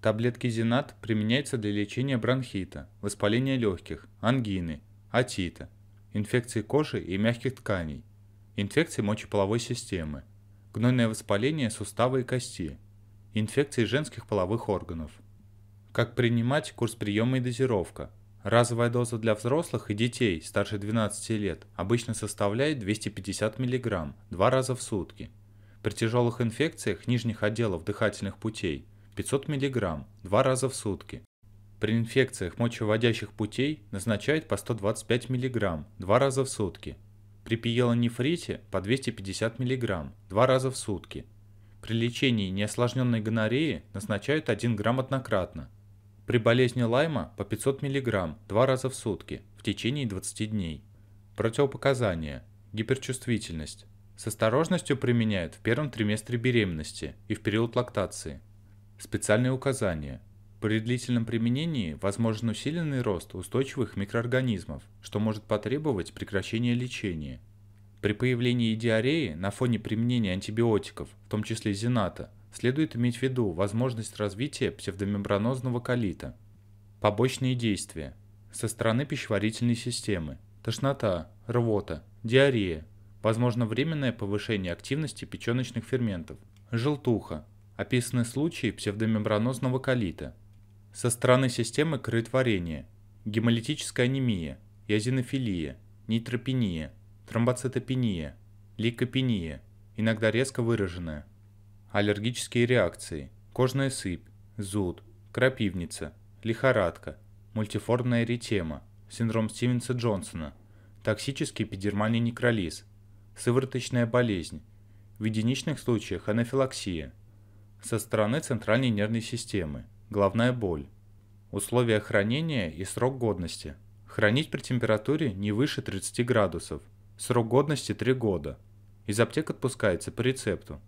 Таблетки Зенат применяются для лечения бронхита, воспаления легких, ангины, отита, инфекции кожи и мягких тканей, инфекции мочеполовой системы, гнойное воспаление сустава и кости, инфекции женских половых органов. Как принимать курс приема и дозировка? Разовая доза для взрослых и детей старше 12 лет обычно составляет 250 мг два раза в сутки. При тяжелых инфекциях нижних отделов дыхательных путей – 500 мг два раза в сутки. При инфекциях мочеводящих путей назначают по 125 мг два раза в сутки. При пиелонефрите по 250 мг два раза в сутки. При лечении неосложненной гонореи назначают 1 грамм однократно. При болезни Лайма по 500 мг два раза в сутки в течение 20 дней. Противопоказания. Гиперчувствительность. С осторожностью применяют в первом триместре беременности и в период лактации. Специальные указания. При длительном применении возможен усиленный рост устойчивых микроорганизмов, что может потребовать прекращения лечения. При появлении диареи на фоне применения антибиотиков, в том числе зената, следует иметь в виду возможность развития псевдомембранозного колита. Побочные действия. Со стороны пищеварительной системы. Тошнота, рвота, диарея. Возможно временное повышение активности печеночных ферментов. Желтуха, Описаны случаи псевдомембранозного колита. Со стороны системы кроветворения, гемолитическая анемия, язинофилия, нейтропения, тромбоцитопения, лейкопения, иногда резко выраженная. Аллергические реакции, кожная сыпь, зуд, крапивница, лихорадка, мультиформная эритема, синдром Стивенса Джонсона, токсический эпидермальный некролиз, сывороточная болезнь, в единичных случаях анафилаксия – со стороны центральной нервной системы, Главная боль, условия хранения и срок годности. Хранить при температуре не выше 30 градусов, срок годности 3 года. Из аптек отпускается по рецепту.